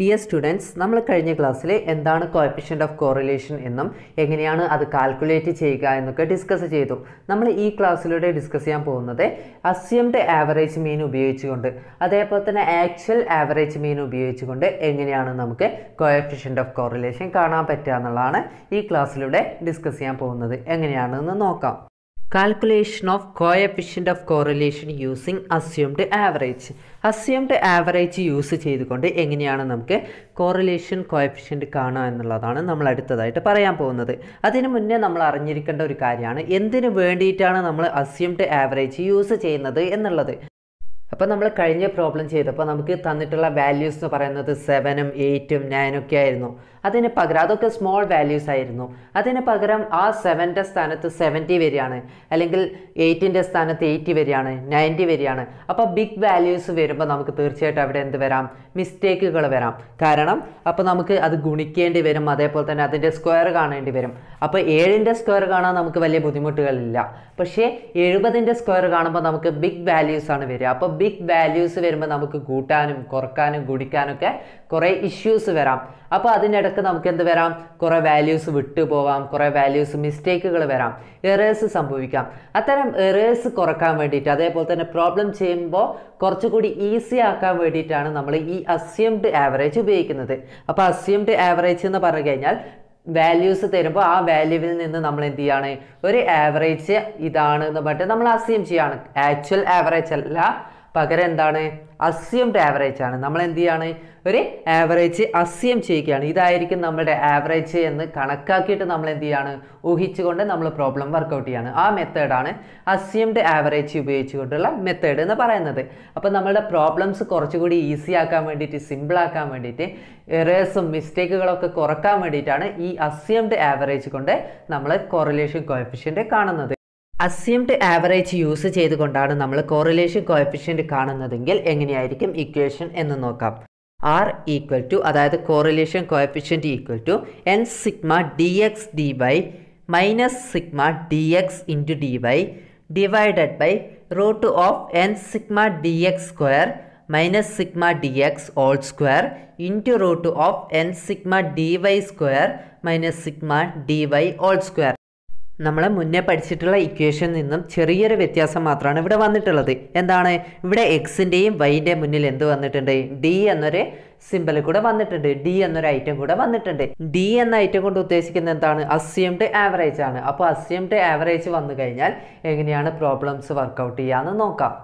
Dear students നമ്മൾ കഴിഞ്ഞ ക്ലാസ്സിൽ എന്താണ് കോയഫിഷ്യൻ്റ് ഓഫ് കോറിലേഷൻ എന്നും എങ്ങനെയാണ് അത് കാൽക്കുലേറ്റ് ചെയ്യുക എന്നൊക്കെ ഡിസ്കസ് ചെയ്തു നമ്മൾ ഈ ക്ലാസ്സിലൂടെ ഡിസ്കസ് ചെയ്യാൻ പോകുന്നത് അസ്യംഡ് ആവറേജ് മീൻ ഉപയോഗിച്ചുകൊണ്ട് അതേപോലെ തന്നെ ആക്ച്വൽ ആവറേജ് മീൻ ഉപയോഗിച്ചുകൊണ്ട് എങ്ങനെയാണ് നമുക്ക് കോയഫിഷ്യൻ്റ് ഓഫ് കോറിലേഷൻ കാണാൻ പറ്റുക എന്നുള്ളതാണ് ഈ ക്ലാസ്സിലൂടെ ഡിസ്കസ് ചെയ്യാൻ പോകുന്നത് എങ്ങനെയാണെന്ന് നോക്കാം calculation of coefficient of correlation using assumed average assumed average use ചെയ്തുകൊണ്ട് എങ്ങനെയാണ് നമുക്ക് കോറിലേഷൻ കോയഫിഷ്യൻ്റ് കാണുക എന്നുള്ളതാണ് നമ്മൾ അടുത്തതായിട്ട് പറയാൻ പോകുന്നത് അതിന് മുന്നേ നമ്മൾ അറിഞ്ഞിരിക്കേണ്ട ഒരു കാര്യമാണ് എന്തിനു വേണ്ടിയിട്ടാണ് നമ്മൾ അസ്യൂംഡ് ആവറേജ് യൂസ് ചെയ്യുന്നത് എന്നുള്ളത് അപ്പോൾ നമ്മൾ കഴിഞ്ഞ പ്രോബ്ലം ചെയ്തപ്പോൾ നമുക്ക് തന്നിട്ടുള്ള വാല്യൂസ് എന്ന് പറയുന്നത് സെവനും എയ്റ്റും നയനൊക്കെ ആയിരുന്നു അതിന് പകരം അതൊക്കെ സ്മോൾ വാല്യൂസ് ആയിരുന്നു അതിന് പകരം ആ സെവൻ്റെ സ്ഥാനത്ത് സെവൻറ്റി വരികയാണ് അല്ലെങ്കിൽ എയ്റ്റിൻ്റെ സ്ഥാനത്ത് എയ്റ്റി വരികയാണ് നയൻറ്റി വരികയാണ് അപ്പോൾ ബിഗ് വാല്യൂസ് വരുമ്പോൾ നമുക്ക് തീർച്ചയായിട്ടും അവിടെ എന്ത് വരാം മിസ്റ്റേക്കുകൾ വരാം കാരണം അപ്പോൾ നമുക്ക് അത് ഗുണിക്കേണ്ടി വരും അതേപോലെ തന്നെ അതിൻ്റെ സ്ക്വയർ കാണേണ്ടി വരും അപ്പോൾ ഏഴിൻ്റെ സ്ക്വയർ കാണാൻ നമുക്ക് വലിയ ബുദ്ധിമുട്ടുകളില്ല പക്ഷേ എഴുപതിൻ്റെ സ്ക്വയർ കാണുമ്പോൾ നമുക്ക് ബിഗ് വാല്യൂസ് ആണ് വരിക അപ്പോൾ ബിഗ് വാല്യൂസ് വരുമ്പോൾ നമുക്ക് കൂട്ടാനും കുറക്കാനും ഗുണിക്കാനൊക്കെ കുറേ ഇഷ്യൂസ് വരാം അപ്പോൾ അതിനിടക്ക് നമുക്ക് എന്ത് വരാം കുറേ വാല്യൂസ് വിട്ടുപോവാം കുറേ വാല്യൂസ് മിസ്റ്റേക്കുകൾ വരാം എറേഴ്സ് സംഭവിക്കാം അത്തരം എറേഴ്സ് കുറക്കാൻ വേണ്ടിയിട്ട് അതേപോലെ തന്നെ പ്രോബ്ലം ചെയ്യുമ്പോൾ കുറച്ചുകൂടി ഈസി ആക്കാൻ വേണ്ടിയിട്ടാണ് നമ്മൾ ഈ അസ്യൂംഡ് ആവറേജ് ഉപയോഗിക്കുന്നത് അപ്പോൾ അസ്യൂംഡ് ആവറേജ് എന്ന് പറഞ്ഞു കഴിഞ്ഞാൽ വാല്യൂസ് തരുമ്പോൾ ആ വാല്യൂവിൽ നിന്ന് നമ്മൾ എന്ത് ചെയ്യാണ് ഒരു ആവറേജ് ഇതാണ് എന്ന് പറഞ്ഞിട്ട് നമ്മൾ അസ്യൂം ചെയ്യാണ് ആക്ച്വൽ ആവറേജ് അല്ല പകരം എന്താണ് അസ്യൂംഡ് ആവറേജ് ആണ് നമ്മൾ എന്ത് ചെയ്യാണ് ഒരു ആവറേജ് അസ്യം ചെയ്യുകയാണ് ഇതായിരിക്കും നമ്മുടെ ആവറേജ് എന്ന് കണക്കാക്കിയിട്ട് നമ്മൾ എന്ത് ചെയ്യാണ് ഊഹിച്ചുകൊണ്ട് നമ്മൾ പ്രോബ്ലം വർക്കൗട്ട് ചെയ്യാണ് ആ മെത്തേഡാണ് അസ്യൂംഡ് ആവറേജ് ഉപയോഗിച്ചുകൊണ്ടുള്ള മെത്തേഡ് എന്ന് പറയുന്നത് അപ്പോൾ നമ്മുടെ പ്രോബ്ലംസ് കുറച്ചുകൂടി ഈസി ആക്കാൻ വേണ്ടിയിട്ട് സിമ്പിൾ ആക്കാൻ വേണ്ടിയിട്ട് എറേഴ്സും മിസ്റ്റേക്കുകളൊക്കെ കുറക്കാൻ വേണ്ടിയിട്ടാണ് ഈ അസ്യൂംഡ് ആവറേജ് കൊണ്ട് നമ്മൾ കൊറലേഷൻ കോഫിഷ്യൻ്റ് കാണുന്നത് അസ്യൂംഡ് ആവറേജ് യൂസ് ചെയ്തുകൊണ്ടാണ് നമ്മൾ കോറിലേഷൻ കോയഫിഷ്യൻറ്റ് കാണുന്നതെങ്കിൽ എങ്ങനെയായിരിക്കും ഇക്വേഷൻ എന്ന് നോക്കാം ആർ ഈക്വൽ ടു അതായത് correlation coefficient equal to N sigma D X D Y minus sigma D X into D Y divided by root of N sigma D X square minus sigma D X all square into root of N sigma D Y square minus sigma D Y all square നമ്മൾ മുന്നേ പഠിച്ചിട്ടുള്ള equation നിന്നും ചെറിയൊരു വ്യത്യാസം മാത്രമാണ് ഇവിടെ വന്നിട്ടുള്ളത് എന്താണ് ഇവിടെ എക്സിൻ്റെയും വൈൻ്റെ മുന്നിൽ എന്ത് വന്നിട്ടുണ്ട് ഡി എന്നൊരു സിമ്പിൾ കൂടെ വന്നിട്ടുണ്ട് ഡി എന്നൊരു ഐറ്റം കൂടെ വന്നിട്ടുണ്ട് ഡി എന്ന ഐറ്റം കൊണ്ട് ഉദ്ദേശിക്കുന്നത് എന്താണ് ടു ആവറേജ് ആണ് അപ്പോൾ ടു ആവറേജ് വന്നു കഴിഞ്ഞാൽ എങ്ങനെയാണ് പ്രോബ്ലംസ് വർക്കൗട്ട് ചെയ്യാമെന്ന് നോക്കാം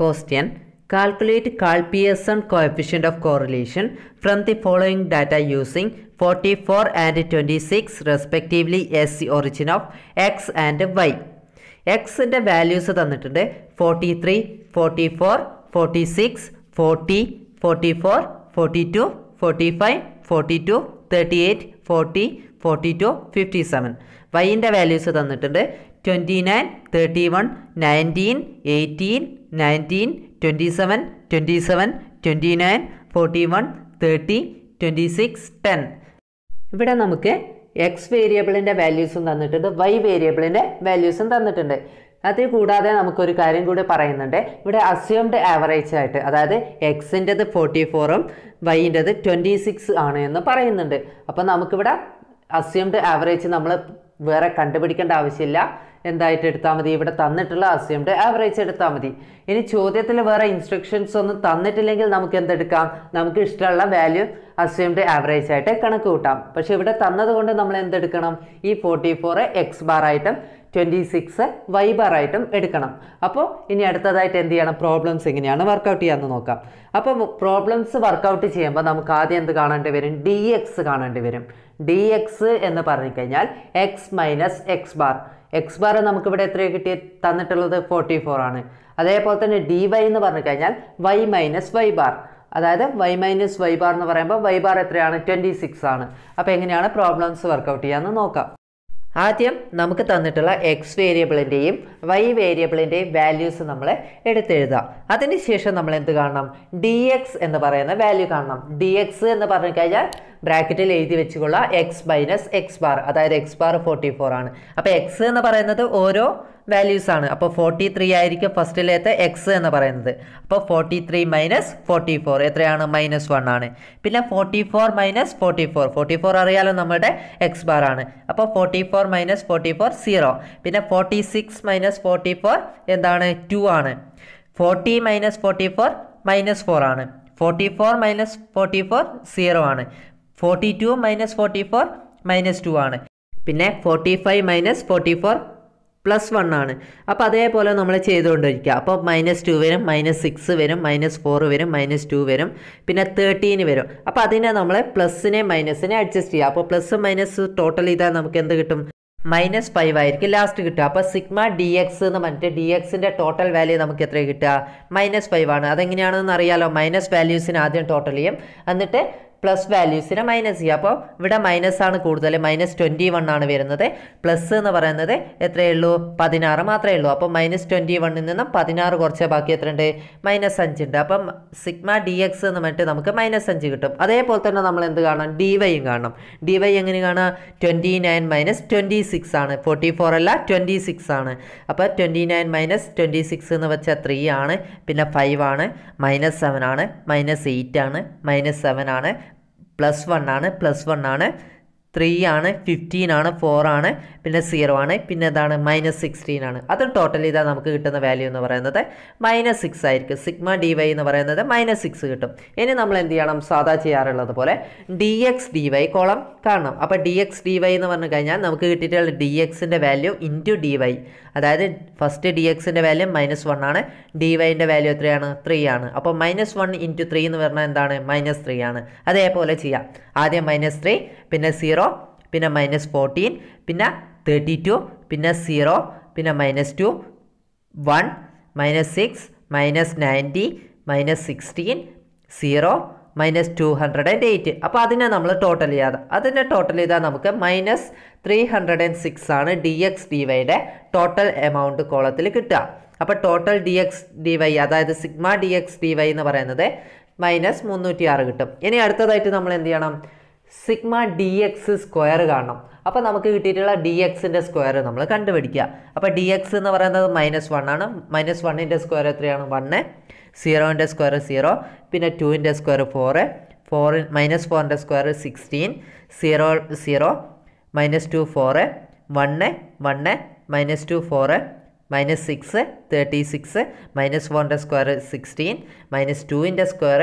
question Calculate Carl-Pearson coefficient of correlation from the following data using 44 and 26 respectively as the origin of x and y. എക്സിൻ്റെ വാല്യൂസ് തന്നിട്ടുണ്ട് forty three forty four forty six forty forty four forty two forty five forty two thirty eight forty forty two fifty seven വൈൻ്റെ values തന്നിട്ടുണ്ട് twenty nine thirty one nineteen eighteen nineteen twenty seven twenty seven twenty nine forty one thirty twenty six ten ഇവിടെ നമുക്ക് X വേരിയബിളിൻ്റെ വാല്യൂസും തന്നിട്ടുണ്ട് Y വേരിയബിളിൻ്റെ വാല്യൂസും തന്നിട്ടുണ്ട് അത് കൂടാതെ നമുക്കൊരു കാര്യം കൂടി പറയുന്നുണ്ട് ഇവിടെ അസ്യൂംഡ് ആവറേജ് ആയിട്ട് അതായത് എക്സിൻ്റെത് ഫോർട്ടി ഫോറും വൈൻ്റെത് ട്വൻറ്റി സിക്സ് ആണ് എന്ന് പറയുന്നുണ്ട് അപ്പം നമുക്കിവിടെ അസ്യൂംഡ് ആവറേജ് നമ്മൾ വേറെ കണ്ടുപിടിക്കേണ്ട ആവശ്യമില്ല എന്തായിട്ട് എടുത്താൽ മതി ഇവിടെ തന്നിട്ടുള്ള അസ്യൂംഡ് ആവറേജ് എടുത്താൽ മതി ഇനി ചോദ്യത്തിൽ വേറെ ഇൻസ്ട്രക്ഷൻസ് ഒന്നും തന്നിട്ടില്ലെങ്കിൽ നമുക്ക് എന്തെടുക്കാം നമുക്ക് ഇഷ്ടമുള്ള വാല്യൂ അസ്യൂംഡ് ആവറേജ് ആയിട്ട് കണക്ക് കൂട്ടാം പക്ഷേ ഇവിടെ തന്നതുകൊണ്ട് നമ്മൾ എന്തെടുക്കണം ഈ ഫോർട്ടി ഫോർ എക്സ് ബാർ ആയിട്ടും ട്വൻറ്റി സിക്സ് വൈബറായിട്ടും എടുക്കണം അപ്പോൾ ഇനി അടുത്തതായിട്ട് എന്ത് ചെയ്യണം പ്രോബ്ലംസ് എങ്ങനെയാണ് വർക്കൗട്ട് ചെയ്യാമെന്ന് നോക്കാം അപ്പോൾ പ്രോബ്ലംസ് വർക്കൗട്ട് ചെയ്യുമ്പോൾ നമുക്ക് ആദ്യം എന്ത് കാണേണ്ടി വരും ഡി എക്സ് കാണേണ്ടി വരും ഡി എക്സ് എന്ന് പറഞ്ഞു കഴിഞ്ഞാൽ X minus X bar X bar നമുക്കിവിടെ എത്രയോ കിട്ടിയ തന്നിട്ടുള്ളത് ഫോർട്ടി ഫോർ ആണ് അതേപോലെ തന്നെ ഡി വൈ എന്ന് പറഞ്ഞു കഴിഞ്ഞാൽ വൈ മൈനസ് വൈ ബാർ അതായത് വൈ മൈനസ് വൈ ബാർ എന്ന് പറയുമ്പോൾ വൈ ബാർ എത്രയാണ് ട്വൻറ്റി സിക്സ് ആണ് അപ്പോൾ എങ്ങനെയാണ് പ്രോബ്ലംസ് വർക്കൗട്ട് ചെയ്യാമെന്ന് നോക്കാം ആദ്യം നമുക്ക് തന്നിട്ടുള്ള എക്സ് വേരിയബിളിൻ്റെയും വൈ വേരിയബിളിൻ്റെയും വാല്യൂസ് നമ്മൾ എടുത്തെഴുതാം അതിനുശേഷം നമ്മൾ എന്ത് കാണണം ഡി എക്സ് എന്ന് പറയുന്ന വാല്യൂ കാണണം ഡി എക്സ് എന്ന് പറഞ്ഞു കഴിഞ്ഞാൽ ബ്രാക്കറ്റിൽ എഴുതി വെച്ചുകൊള്ള എക്സ് മൈനസ് എക്സ് ബാർ അതായത് എക്സ് ബാർ ഫോർട്ടി ഫോർ ആണ് അപ്പോൾ എക്സ് എന്ന് പറയുന്നത് ഓരോ വാല്യൂസ് ആണ് അപ്പോൾ ഫോർട്ടി ത്രീ ആയിരിക്കും ഫസ്റ്റിലത്തെ എക്സ് എന്ന് പറയുന്നത് അപ്പോൾ forty three minus forty four എത്രയാണ് മൈനസ് വൺ ആണ് പിന്നെ forty four minus forty four forty four അറിയാലോ നമ്മുടെ എക്സ് ബാർ ആണ് അപ്പോൾ forty four minus forty four zero പിന്നെ forty six minus forty four എന്താണ് ടു ആണ് forty minus forty four minus four ആണ് forty four minus forty four zero ആണ് forty two minus forty four minus two ആണ് പിന്നെ forty five minus forty four plus one ആണ് അപ്പോൾ അതേപോലെ നമ്മൾ ചെയ്തുകൊണ്ടിരിക്കുക അപ്പോൾ മൈനസ് ടു വരും മൈനസ് സിക്സ് വരും മൈനസ് ഫോർ വരും മൈനസ് ടു വരും പിന്നെ തേർട്ടീന് വരും അപ്പോൾ അതിനെ നമ്മൾ പ്ലസ്സിനെ മൈനസിനെ അഡ്ജസ്റ്റ് ചെയ്യുക അപ്പോൾ പ്ലസ് മൈനസ് ടോട്ടൽ ചെയ്താൽ നമുക്ക് എന്ത് കിട്ടും മൈനസ് ഫൈവ് ആയിരിക്കും ലാസ്റ്റ് കിട്ടുക അപ്പോൾ സിഗ്മ ഡി എക്സ് എന്ന് പറഞ്ഞിട്ട് ഡി എക്സിൻ്റെ ടോട്ടൽ വാല്യൂ നമുക്ക് എത്ര കിട്ടുക മൈനസ് ഫൈവ് ആണ് അതെങ്ങനെയാണെന്ന് അറിയാലോ മൈനസ് വാല്യൂസിന് ആദ്യം ടോട്ടൽ ചെയ്യും എന്നിട്ട് പ്ലസ് വാല്യൂസിനെ മൈനസ് ചെയ്യുക അപ്പോൾ ഇവിടെ മൈനസ് ആണ് കൂടുതൽ മൈനസ് ട്വൻറ്റി വൺ ആണ് വരുന്നത് പ്ലസ് എന്ന് പറയുന്നത് എത്രയേ ഉള്ളൂ പതിനാറ് മാത്രമേ ഉള്ളൂ അപ്പോൾ മൈനസ് ട്വൻറ്റി വണ്ണിൽ നിന്നും പതിനാറ് കുറച്ച് ബാക്കി എത്രയുണ്ട് മൈനസ് അഞ്ചുണ്ട് അപ്പം സിഗ്മ ഡി എക്സ് എന്ന് പറഞ്ഞിട്ട് നമുക്ക് മൈനസ് അഞ്ച് കിട്ടും അതേപോലെ തന്നെ നമ്മൾ എന്ത് കാണാം ഡി വൈയും കാണണം ഡി വൈ എങ്ങനെ കാണുക twenty nine minus twenty six ആണ് ഫോർട്ടി ഫോർ അല്ല ട്വൻറ്റി സിക്സ് ആണ് അപ്പോൾ twenty nine minus twenty six എന്ന് വെച്ചാൽ ത്രീ ആണ് പിന്നെ ഫൈവ് ആണ് മൈനസ് സെവൻ ആണ് മൈനസ് എയ്റ്റ് ആണ് മൈനസ് സെവൻ ആണ് +1 ആണ് +1 ആണ് ത്രീ ആണ് ഫിഫ്റ്റീൻ ആണ് ഫോർ ആണ് പിന്നെ സീറോ ആണ് പിന്നെ എന്താണ് മൈനസ് സിക്സ്റ്റീൻ ആണ് അത് ടോട്ടൽ ചെയ്താൽ നമുക്ക് കിട്ടുന്ന വാല്യൂ എന്ന് പറയുന്നത് മൈനസ് സിക്സ് ആയിരിക്കും സിഗ്മ ഡി വൈ എന്ന് പറയുന്നത് മൈനസ് സിക്സ് കിട്ടും ഇനി നമ്മൾ എന്ത് ചെയ്യണം സാധാ ചെയ്യാറുള്ളത് പോലെ D X D Y column കാണണം അപ്പം ഡി എക്സ് ഡി വൈ എന്ന് പറഞ്ഞു കഴിഞ്ഞാൽ നമുക്ക് കിട്ടിയിട്ടുള്ള ഡി എക്സിൻ്റെ വാല്യൂ ഇൻറ്റു ഡി വൈ അതായത് ഫസ്റ്റ് ഡി എക്സിൻ്റെ വാല്യൂ മൈനസ് വൺ ആണ് ഡി വൈൻ്റെ വാല്യൂ എത്രയാണ് ത്രീ ആണ് അപ്പോൾ മൈനസ് വൺ ഇൻറ്റു ത്രീ എന്ന് പറഞ്ഞാൽ എന്താണ് മൈനസ് ത്രീ ആണ് അതേപോലെ ചെയ്യാം ആദ്യം മൈനസ് ത്രീ പിന്നെ സീറോ സീറോ പിന്നെ മൈനസ് ഫോർട്ടീൻ പിന്നെ തേർട്ടി ടു പിന്നെ സീറോ പിന്നെ minus two one minus six minus ninety minus sixteen zero minus two hundred and eight അപ്പോൾ അതിനെ നമ്മൾ ടോട്ടൽ ചെയ്യാതെ അതിനെ ടോട്ടൽ ചെയ്താൽ നമുക്ക് minus three hundred and six ആണ് ഡി എക്സ് ഡി വൈയുടെ ടോട്ടൽ എമൗണ്ട് കോളത്തിൽ കിട്ടുക അപ്പോൾ total D X D Y അതായത് sigma D X D Y എന്ന് പറയുന്നത് മൈനസ് മുന്നൂറ്റി ആറ് കിട്ടും ഇനി അടുത്തതായിട്ട് നമ്മൾ എന്ത് ചെയ്യണം സിഗ്മ ഡി എക്സ് സ്ക്വയർ കാണണം അപ്പോൾ നമുക്ക് കിട്ടിയിട്ടുള്ള ഡി എക്സിൻ്റെ സ്ക്വയർ നമ്മൾ കണ്ടുപിടിക്കുക അപ്പോൾ ഡി എക്സ് എന്ന് പറയുന്നത് മൈനസ് വൺ ആണ് മൈനസ് വണ്ണിൻ്റെ സ്ക്വയർ എത്രയാണ് വണ്ണ് സീറോൻ്റെ സ്ക്വയർ സീറോ പിന്നെ ടുവിൻ്റെ സ്ക്വയർ ഫോറ് ഫോർ മൈനസ് ഫോറിൻ്റെ square sixteen zero zero minus two four one one minus two four minus six thirty six minus ഫോറിൻ്റെ സ്ക്വയർ സിക്സ്റ്റീൻ മൈനസ് ടുവിൻ്റെ square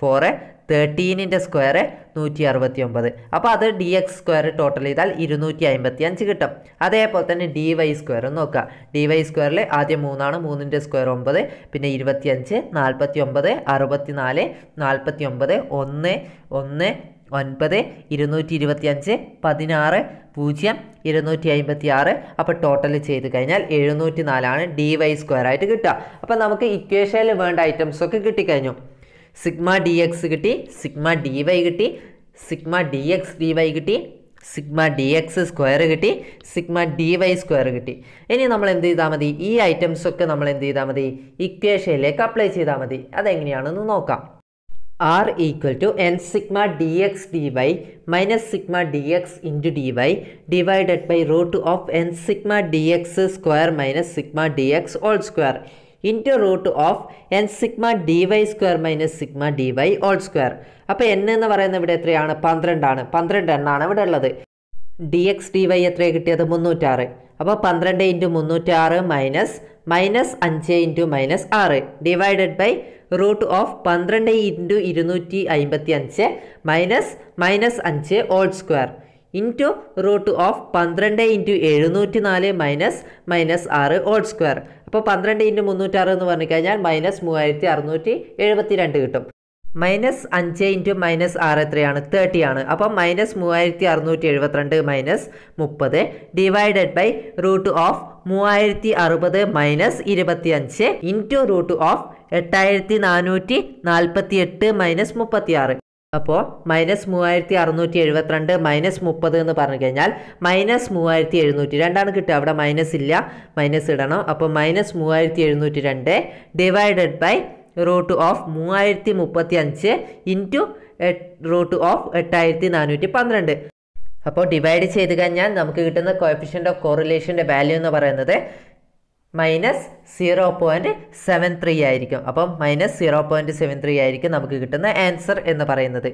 four തേർട്ടീനിൻ്റെ square നൂറ്റി അറുപത്തി ഒമ്പത് അപ്പോൾ അത് ഡി എക്സ് സ്ക്വയർ ടോട്ടൽ ചെയ്താൽ ഇരുന്നൂറ്റി അമ്പത്തി അഞ്ച് കിട്ടും അതേപോലെ തന്നെ ഡി വൈ സ്ക്വയർ നോക്കുക ഡി വൈ സ്ക്വയറിൽ ആദ്യം മൂന്നാണ് മൂന്നിൻ്റെ സ്ക്വയർ ഒമ്പത് പിന്നെ ഇരുപത്തി അഞ്ച് നാൽപ്പത്തി ഒമ്പത് അറുപത്തി നാല് നാൽപ്പത്തി ഒമ്പത് ഒന്ന് ഒന്ന് ഒൻപത് ഇരുന്നൂറ്റി ഇരുപത്തി അഞ്ച് പതിനാറ് പൂജ്യം ഇരുന്നൂറ്റി അമ്പത്തി ആറ് അപ്പോൾ ടോട്ടൽ ചെയ്ത് കഴിഞ്ഞാൽ എഴുന്നൂറ്റി നാലാണ് ഡി വൈ സ്ക്വയർ ആയിട്ട് കിട്ടുക അപ്പോൾ നമുക്ക് ഇക്വേഷനിൽ വേണ്ട ഐറ്റംസൊക്കെ കിട്ടിക്കഴിഞ്ഞു സിഗ്മ ഡി എക്സ് കിട്ടി സിഗ്മ ഡി വൈ കിട്ടി sigma D X D Y കിട്ടി സിഗ്മ ഡി എക്സ് സ്ക്വയർ കിട്ടി സിഗ്മ ഡി വൈ സ്ക്വയർ കിട്ടി ഇനി നമ്മൾ എന്ത് ചെയ്താൽ മതി ഈ ഐറ്റംസ് ഒക്കെ നമ്മൾ എന്ത് ചെയ്താൽ മതി ഇക്വേഷനിലേക്ക് അപ്ലൈ ചെയ്താൽ മതി അതെങ്ങനെയാണെന്ന് നോക്കാം R equal to N sigma D X D Y minus sigma D X into D Y divided by root of N sigma D X square minus sigma D X all square into root of N sigma D Y square minus sigma D Y all square അപ്പോൾ N എന്ന് പറയുന്ന ഇവിടെ എത്രയാണ് പന്ത്രണ്ടാണ് പന്ത്രണ്ട് എണ്ണാണ് ഇവിടെ ഉള്ളത് D X D Y എത്രയാണ് കിട്ടിയത് മുന്നൂറ്റാറ് അപ്പോൾ പന്ത്രണ്ട് ഇൻറ്റു മുന്നൂറ്റാറ് മൈനസ് മൈനസ് അഞ്ച് ഇൻറ്റു മൈനസ് ആറ് ഡിവൈഡഡ് ബൈ റൂട്ട് ഓഫ് പന്ത്രണ്ട് ഇൻറ്റു ഇരുന്നൂറ്റി അൻപത്തി അഞ്ച് മൈനസ് മൈനസ് അഞ്ച് all square into root of പന്ത്രണ്ട് ഇൻറ്റു എഴുന്നൂറ്റി നാല് മൈനസ് മൈനസ് ആറ് ഓൾ സ്ക്വയർ അപ്പോൾ പന്ത്രണ്ട് ഇൻറ്റു മുന്നൂറ്റാറ് എന്ന് പറഞ്ഞു കഴിഞ്ഞാൽ മൈനസ് മൂവായിരത്തി അറുന്നൂറ്റി എഴുപത്തി രണ്ട് കിട്ടും മൈനസ് അഞ്ച് ഇൻറ്റു മൈനസ് ആറ് എത്രയാണ് തേർട്ടി ആണ് അപ്പം മൈനസ് മൂവായിരത്തി അറുന്നൂറ്റി എഴുപത്തിരണ്ട് മൈനസ് മുപ്പത് ഡിവൈഡഡ് ബൈ റൂട്ട് ഓഫ് മൂവായിരത്തി അറുപത് മൈനസ് ഇരുപത്തി അഞ്ച് ഇൻറ്റു റൂട്ട് ഓഫ് എട്ടായിരത്തി നാനൂറ്റി നാൽപ്പത്തി എട്ട് മൈനസ് മുപ്പത്തി ആറ് അപ്പോൾ മൈനസ് മൂവായിരത്തി അറുന്നൂറ്റി എഴുപത്തിരണ്ട് മൈനസ് മുപ്പത് എന്ന് പറഞ്ഞു കഴിഞ്ഞാൽ മൈനസ് മൂവായിരത്തി എഴുന്നൂറ്റി രണ്ടാണ് കിട്ടുക അവിടെ മൈനസ് ഇല്ല മൈനസ് ഇടണം അപ്പോൾ മൈനസ് മൂവായിരത്തി എഴുന്നൂറ്റി രണ്ട് ഡിവൈഡഡ് ബൈ റൂട്ട് ഓഫ് മൂവായിരത്തി മുപ്പത്തി അഞ്ച് ഇൻറ്റു റൂട്ട് ഓഫ് എട്ടായിരത്തി നാനൂറ്റി പന്ത്രണ്ട് അപ്പോൾ ഡിവൈഡ് ചെയ്ത് കഴിഞ്ഞാൽ നമുക്ക് കിട്ടുന്ന കോഫിഷ്യൻ്റ് ഓഫ് കോറിലേഷൻ്റെ വാല്യൂ എന്ന് പറയുന്നത് minus zero point seven three ആയിരിക്കും അപ്പം minus zero point seven three ആയിരിക്കും നമുക്ക് കിട്ടുന്ന ആൻസർ എന്ന് പറയുന്നത്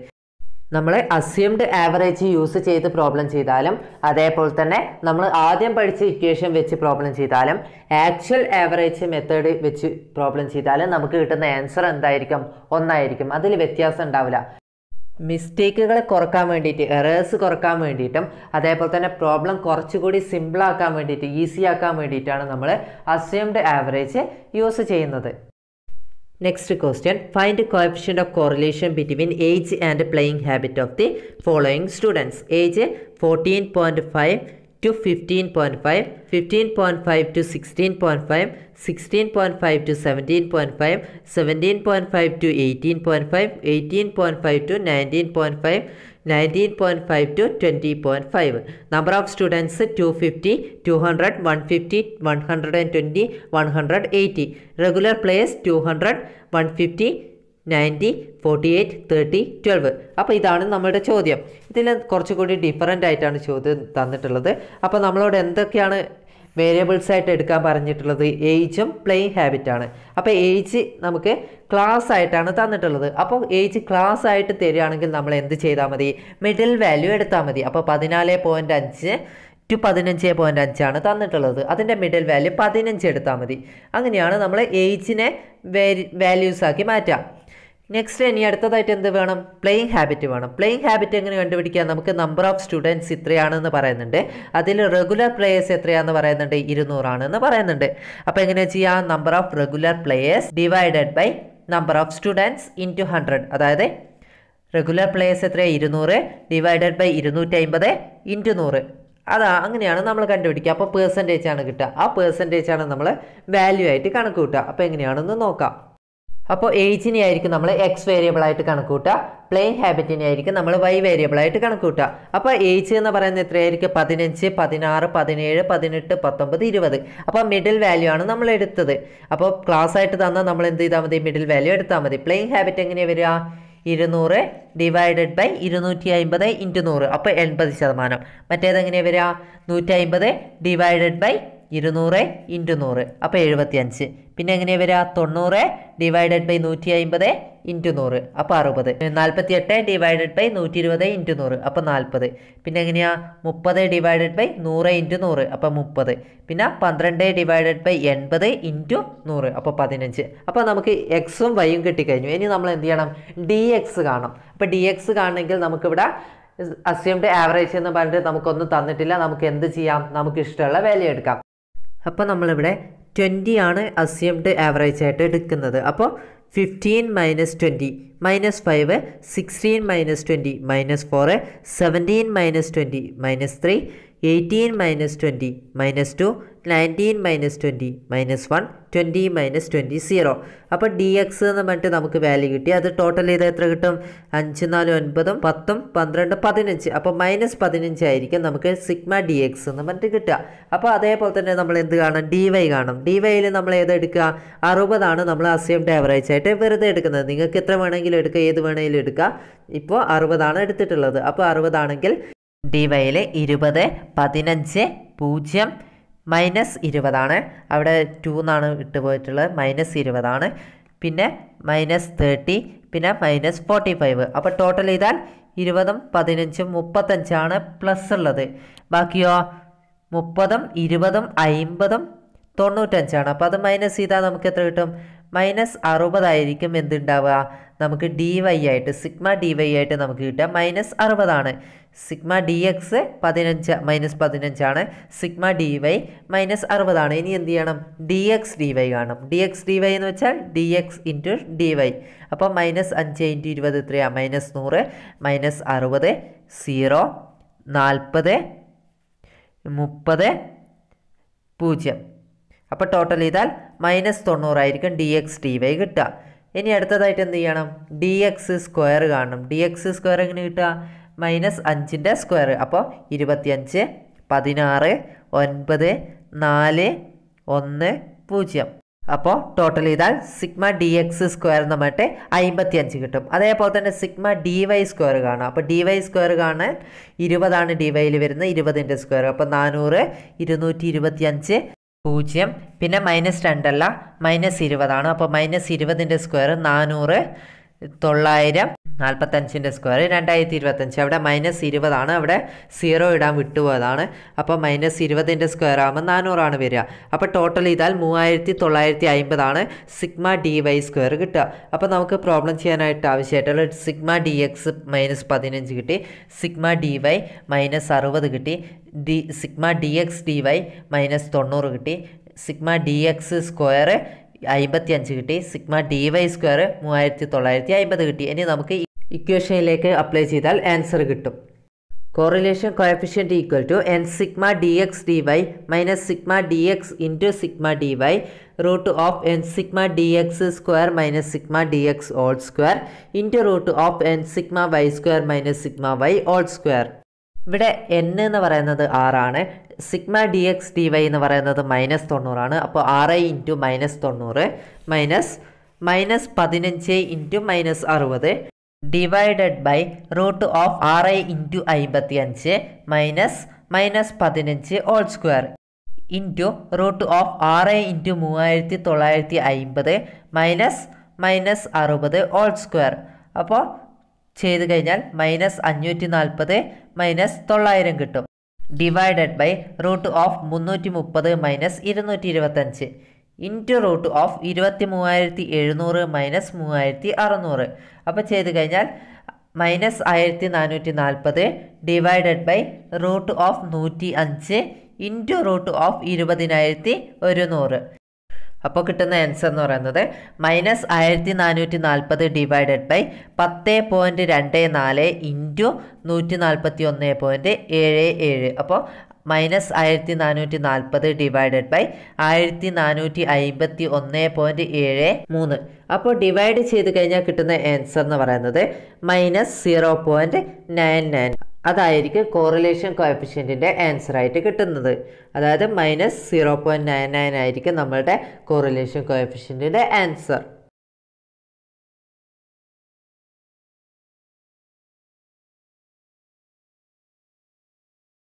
നമ്മൾ അസ്യൂംഡ് ആവറേജ് യൂസ് ചെയ്ത് പ്രോബ്ലം ചെയ്താലും അതേപോലെ തന്നെ നമ്മൾ ആദ്യം പഠിച്ച ഇക്വേഷൻ വെച്ച് പ്രോബ്ലം ചെയ്താലും ആക്ച്വൽ ആവറേജ് മെത്തേഡ് വെച്ച് പ്രോബ്ലം ചെയ്താലും നമുക്ക് കിട്ടുന്ന ആൻസർ എന്തായിരിക്കും ഒന്നായിരിക്കും അതിൽ വ്യത്യാസം ഉണ്ടാവില്ല മിസ്റ്റേക്കുകളെ കുറക്കാൻ വേണ്ടിയിട്ട് എറേഴ്സ് കുറക്കാൻ വേണ്ടിയിട്ടും അതേപോലെ തന്നെ പ്രോബ്ലം കുറച്ചുകൂടി സിമ്പിളാക്കാൻ വേണ്ടിയിട്ട് ഈസി ആക്കാൻ വേണ്ടിയിട്ടാണ് നമ്മൾ അസ്യൂംഡ് ആവറേജ് യൂസ് ചെയ്യുന്നത് next question find coefficient of correlation between age and playing habit of the following students age fourteen point five to 15.5, 15.5 to 16.5, 16.5 to 17.5, 17.5 to 18.5, 18.5 to 19.5, 19.5 to 20.5. Number of students 250, 200, 150, 120, 180. Regular players 200, 150, ninety forty eight thirty twelve അപ്പോൾ ഇതാണ് നമ്മുടെ ചോദ്യം ഇതിൽ കുറച്ചുകൂടി different ആയിട്ടാണ് ചോദ്യം തന്നിട്ടുള്ളത് അപ്പോൾ നമ്മളോട് എന്തൊക്കെയാണ് വേരിയബിൾസ് ആയിട്ട് എടുക്കാൻ പറഞ്ഞിട്ടുള്ളത് ഏജും പ്ലെയിങ് ഹാബിറ്റാണ് അപ്പോൾ ഏജ് നമുക്ക് ക്ലാസ് ആയിട്ടാണ് തന്നിട്ടുള്ളത് അപ്പോൾ ഏജ് ക്ലാസ് ആയിട്ട് തരികയാണെങ്കിൽ നമ്മൾ എന്ത് ചെയ്താൽ മതി മിഡിൽ വാല്യൂ എടുത്താൽ മതി അപ്പോൾ പതിനാല് പോയിൻറ്റ് അഞ്ച് ടു പതിനഞ്ച് പോയിൻ്റ് അഞ്ചാണ് തന്നിട്ടുള്ളത് അതിൻ്റെ മിഡിൽ വാല്യൂ പതിനഞ്ച് എടുത്താൽ മതി അങ്ങനെയാണ് നമ്മൾ ഏജിനെ വാല്യൂസ് ആക്കി മാറ്റാം നെക്സ്റ്റ് ഇനി അടുത്തതായിട്ട് എന്ത് വേണം പ്ലേയിങ് ഹാബിറ്റ് വേണം പ്ലേയിങ് ഹാബിറ്റ് എങ്ങനെ കണ്ടുപിടിക്കാം നമുക്ക് നമ്പർ ഓഫ് സ്റ്റുഡൻസ് ഇത്രയാണെന്ന് പറയുന്നുണ്ട് അതിൽ റെഗുലർ പ്ലേയേഴ്സ് എത്രയാണെന്ന് പറയുന്നുണ്ട് ഇരുന്നൂറാണെന്ന് പറയുന്നുണ്ട് അപ്പോൾ എങ്ങനെയാണ് ചെയ്യാം number of regular players divided by number of students two hundred അതായത് റെഗുലർ പ്ലേയേഴ്സ് എത്രയാണ് ഇരുന്നൂറ് ഡിവൈഡഡ് ബൈ ഇരുന്നൂറ്റി അമ്പത് ടു നൂറ് അതാ അങ്ങനെയാണ് നമ്മൾ കണ്ടുപിടിക്കുക അപ്പോൾ പേഴ്സൻറ്റേജ് ആണ് കിട്ടുക ആ പേഴ്സൻറ്റേജ് ആണ് നമ്മൾ വാല്യൂ ആയിട്ട് കണക്ക് കൂട്ടുക അപ്പോൾ എങ്ങനെയാണെന്ന് നോക്കാം അപ്പോൾ ഏജിനെ ആയിരിക്കും നമ്മൾ എക്സ് വേരിയബിൾ ആയിട്ട് കണക്കൂട്ടുക പ്ലെയിൻ ഹാബിറ്റിനെ ആയിരിക്കും നമ്മൾ വൈ വേരിയബിൾ ആയിട്ട് കണക്കൂട്ടുക അപ്പോൾ ഏജ് എന്ന് പറയുന്നത് എത്രയായിരിക്കും പതിനഞ്ച് പതിനാറ് പതിനേഴ് പതിനെട്ട് പത്തൊമ്പത് ഇരുപത് അപ്പോൾ മിഡിൽ വാല്യൂ ആണ് നമ്മൾ എടുത്തത് അപ്പോൾ ക്ലാസ് ആയിട്ട് തന്നാൽ നമ്മൾ എന്ത് ചെയ്താൽ മതി മിഡിൽ വാല്യൂ എടുത്താൽ മതി പ്ലെയിൻ ഹാബിറ്റ് എങ്ങനെയാണ് വരിക ഇരുന്നൂറ് ഡിവൈഡഡ് ബൈ ഇരുന്നൂറ്റി അമ്പത് ഇൻറ്റു നൂറ് അപ്പോൾ എൺപത് ശതമാനം മറ്റേതെങ്ങനെയാണ് വരിക നൂറ്റി അമ്പത് ഡിവൈഡഡ് ബൈ ഇരുന്നൂറ് ഇൻറ്റു നൂറ് അപ്പോൾ എഴുപത്തിയഞ്ച് പിന്നെ എങ്ങനെയാണ് വരിക തൊണ്ണൂറ് ഡിവൈഡഡ് ബൈ നൂറ്റി അമ്പത് ഇൻറ്റു നൂറ് അപ്പോൾ അറുപത് നാൽപ്പത്തിയെട്ട് ഡിവൈഡഡ് ബൈ നൂറ്റി ഇരുപത് ഇൻറ്റു നൂറ് അപ്പോൾ നാൽപ്പത് പിന്നെ എങ്ങനെയാണ് മുപ്പത് ഡിവൈഡഡ് ബൈ നൂറ് ഇൻറ്റു നൂറ് അപ്പോൾ മുപ്പത് പിന്നെ പന്ത്രണ്ട് ഡിവൈഡഡ് ബൈ എൺപത് ഇൻറ്റു നൂറ് അപ്പോൾ പതിനഞ്ച് അപ്പോൾ നമുക്ക് എക്സും വൈയും കിട്ടിക്കഴിഞ്ഞു ഇനി നമ്മൾ എന്ത് ചെയ്യണം ഡി എക്സ് കാണും അപ്പോൾ ഡി എക്സ് കാണണമെങ്കിൽ നമുക്കിവിടെ അസ്യൂംഡ് ആവറേജ് എന്ന് പറഞ്ഞിട്ട് നമുക്കൊന്നും തന്നിട്ടില്ല നമുക്ക് എന്ത് ചെയ്യാം നമുക്ക് ഇഷ്ടമുള്ള വില എടുക്കാം അപ്പോൾ നമ്മളിവിടെ ട്വൻറ്റി ആണ് അസ്യൂംഡ് ആവറേജ് ആയിട്ട് എടുക്കുന്നത് അപ്പോൾ fifteen minus twenty minus five sixteen minus twenty minus four seventeen minus twenty minus three eighteen minus twenty minus two nineteen minus twenty minus one twenty minus twenty zero അപ്പോൾ D X എന്ന് പറഞ്ഞിട്ട് നമുക്ക് value കിട്ടി അത് total ചെയ്ത് എത്ര കിട്ടും അഞ്ച് നാല് ഒൻപതും പത്തും പന്ത്രണ്ട് പതിനഞ്ച് അപ്പോൾ മൈനസ് പതിനഞ്ചായിരിക്കും നമുക്ക് സിഗ്മ ഡി എക്സ് എന്ന് പറഞ്ഞിട്ട് കിട്ടുക അപ്പോൾ അതേപോലെ തന്നെ നമ്മൾ എന്ത് കാണും ഡി വൈ കാണും ഡി വൈയിൽ നമ്മൾ ഏതെടുക്കുക അറുപതാണ് നമ്മൾ അസ്യൂംഡ് ആവറേജ് ആയിട്ട് എന്നിട്ട് വെറുതെ എടുക്കുന്നത് നിങ്ങൾക്ക് എത്ര വേണമെങ്കിലും എടുക്കുക ഏത് വേണമെങ്കിലും എടുക്കുക ഇപ്പോൾ അറുപതാണ് എടുത്തിട്ടുള്ളത് അപ്പോൾ അറുപതാണെങ്കിൽ ഡിവൈയിൽ ഇരുപത് പതിനഞ്ച് പൂജ്യം മൈനസ് ഇരുപതാണ് അവിടെ ടു എന്നാണ് പോയിട്ടുള്ളത് മൈനസ് ഇരുപതാണ് പിന്നെ മൈനസ് തേർട്ടി പിന്നെ മൈനസ് ഫോർട്ടി ഫൈവ് അപ്പോൾ ടോട്ടൽ ചെയ്താൽ ഇരുപതും പതിനഞ്ചും മുപ്പത്തഞ്ചാണ് പ്ലസ് ഉള്ളത് ബാക്കിയോ മുപ്പതും ഇരുപതും അയിമ്പതും തൊണ്ണൂറ്റഞ്ചാണ് അപ്പോൾ അത് മൈനസ് ചെയ്താൽ നമുക്ക് എത്ര കിട്ടും മൈനസ് അറുപതായിരിക്കും എന്തുണ്ടാവുക നമുക്ക് ഡി വൈ ആയിട്ട് സിഗ്മ ഡി വൈ ആയിട്ട് നമുക്ക് കിട്ടുക മൈനസ് അറുപതാണ് സിഗ്മ ഡി എക്സ് പതിനഞ്ച് മൈനസ് പതിനഞ്ചാണ് സിഗ്മ ഡി വൈ മൈനസ് അറുപതാണ് ഇനി എന്ത് ചെയ്യണം ഡി എക്സ് ഡി വൈ കാണും ഡി എക്സ് ഡി വൈ എന്ന് വെച്ചാൽ D X into D Y അപ്പോൾ മൈനസ് അഞ്ച് ഇൻറ്റു ഇരുപത് എത്രയാണ് മൈനസ് നൂറ് മൈനസ് അറുപത് സീറോ നാൽപ്പത് മുപ്പത് പൂജ്യം അപ്പോൾ ടോട്ടൽ ചെയ്താൽ മൈനസ് തൊണ്ണൂറായിരിക്കും ഡി എക്സ് ഡി വൈ കിട്ടുക ഇനി അടുത്തതായിട്ട് എന്ത് ചെയ്യണം ഡി എക്സ് സ്ക്വയർ കാണണം ഡി എക്സ് സ്ക്വയർ എങ്ങനെ കിട്ടുക മൈനസ് അഞ്ചിൻ്റെ സ്ക്വയർ അപ്പോൾ ഇരുപത്തിയഞ്ച് പതിനാറ് ഒൻപത് നാല് ഒന്ന് പൂജ്യം അപ്പോൾ ടോട്ടൽ ചെയ്താൽ സിഗ്മ ഡി എക്സ് സ്ക്വയർ എന്ന് പറഞ്ഞിട്ട് അമ്പത്തിയഞ്ച് കിട്ടും അതേപോലെ തന്നെ സിഗ്മ ഡി വൈ സ്ക്വയർ കാണാം അപ്പോൾ ഡി വൈ സ്ക്വയർ കാണാൻ ഇരുപതാണ് ഡി വൈയിൽ വരുന്നത് ഇരുപതിൻ്റെ സ്ക്വയർ അപ്പോൾ നാനൂറ് ഇരുന്നൂറ്റി ഇരുപത്തിയഞ്ച് പൂജ്യം പിന്നെ മൈനസ് രണ്ടല്ല മൈനസ് ഇരുപതാണ് അപ്പോൾ മൈനസ് ഇരുപതിൻ്റെ സ്ക്വയർ നാനൂറ് തൊള്ളായിരം നാൽപ്പത്തഞ്ചിൻ്റെ സ്ക്വയർ രണ്ടായിരത്തി ഇരുപത്തഞ്ച് അവിടെ മൈനസ് ഇരുപതാണ് അവിടെ സീറോ ഇടാൻ വിട്ടുപോയതാണ് അപ്പോൾ മൈനസ് ഇരുപതിൻ്റെ സ്ക്വയർ ആകുമ്പോൾ നാനൂറാണ് വരിക അപ്പോൾ ടോട്ടൽ ചെയ്താൽ മൂവായിരത്തി തൊള്ളായിരത്തി അമ്പതാണ് സിഗ്മ ഡി വൈ സ്ക്വയർ കിട്ടുക അപ്പോൾ നമുക്ക് പ്രോബ്ലം ചെയ്യാനായിട്ട് ആവശ്യമായിട്ടുള്ള സിഗ്മ ഡി എക്സ് മൈനസ് പതിനഞ്ച് കിട്ടി സിഗ്മ ഡി വൈ മൈനസ് അറുപത് കിട്ടി D sigma D X D Y minus തൊണ്ണൂറ് കിട്ടി സിഗ്മ ഡി എക്സ് സ്ക്വയർ അമ്പത്തി അഞ്ച് കിട്ടി സിഗ്മ ഡി വൈ സ്ക്വയർ മൂവായിരത്തി തൊള്ളായിരത്തി അമ്പത് കിട്ടി ഇനി നമുക്ക് ഇക്വേഷനിലേക്ക് അപ്ലൈ ചെയ്താൽ ആൻസർ കിട്ടും correlation coefficient equal to N sigma D X D Y minus sigma D X into sigma D Y root of N sigma D X square minus sigma D X all square into root of N sigma Y square minus sigma Y all square ഇവിടെ N എന്ന് പറയുന്നത് ആറാണ് sigma D X D Y എന്ന് പറയുന്നത് minus തൊണ്ണൂറാണ് അപ്പോൾ ആറ് into minus തൊണ്ണൂറ് മൈനസ് മൈനസ് പതിനഞ്ച് ഇൻറ്റു മൈനസ് അറുപത് ഡിവൈഡഡ് ബൈ റൂട്ട് ഓഫ് ആറ് ഇൻറ്റു അൻപത്തി അഞ്ച് മൈനസ് മൈനസ് പതിനഞ്ച് all square into root of ആറ് ഇൻറ്റു മൂവായിരത്തി തൊള്ളായിരത്തി അൻപത് മൈനസ് മൈനസ് അറുപത് ഓൾ സ്ക്വയർ അപ്പോൾ ചെയ്ത് കഴിഞ്ഞാൽ മൈനസ് അഞ്ഞൂറ്റി നാൽപ്പത് മൈനസ് തൊള്ളായിരം കിട്ടും ഡിവൈഡഡ് ബൈ റൂട്ട് ഓഫ് മുന്നൂറ്റി മുപ്പത് മൈനസ് ഇരുന്നൂറ്റി ഇരുപത്തഞ്ച് ഇൻറ്റു റൂട്ട് ഓഫ് ഇരുപത്തി മൂവായിരത്തി എഴുന്നൂറ് മൈനസ് മൂവായിരത്തി അറുന്നൂറ് അപ്പോൾ ചെയ്ത് കഴിഞ്ഞാൽ മൈനസ് ആയിരത്തി നാനൂറ്റി നാൽപ്പത് ഡിവൈഡഡ് ബൈ റൂട്ട് ഓഫ് നൂറ്റി അഞ്ച് ഇൻറ്റു റൂട്ട് ഓഫ് ഇരുപതിനായിരത്തി ഒരുന്നൂറ് അപ്പോൾ കിട്ടുന്ന ആൻസർ എന്ന് പറയുന്നത് മൈനസ് ആയിരത്തി നാനൂറ്റി നാൽപ്പത് ഡിവൈഡഡ് ബൈ പത്ത് പോയിൻറ്റ് രണ്ട് നാല് ഇൻറ്റു നൂറ്റി നാൽപ്പത്തി ഒന്ന് പോയിൻറ്റ് ഏഴ് ഏഴ് അപ്പോൾ മൈനസ് ആയിരത്തി നാനൂറ്റി നാൽപ്പത് ഡിവൈഡഡ് ബൈ ആയിരത്തി നാനൂറ്റി അയിമ്പത്തി ഒന്ന് പോയിൻറ്റ് ഏഴ് മൂന്ന് അപ്പോൾ ഡിവൈഡ് ചെയ്ത് കഴിഞ്ഞാൽ കിട്ടുന്ന ആൻസർ എന്ന് പറയുന്നത് minus zero point nine nine അതായിരിക്കും കോറിലേഷൻ കോയഫിഷ്യൻറ്റിൻ്റെ ആൻസർ ആയിട്ട് കിട്ടുന്നത് അതായത് minus zero point nine nine ആയിരിക്കും നമ്മളുടെ കോറിലേഷൻ കോയഫിഷ്യൻറ്റിൻ്റെ ആൻസർ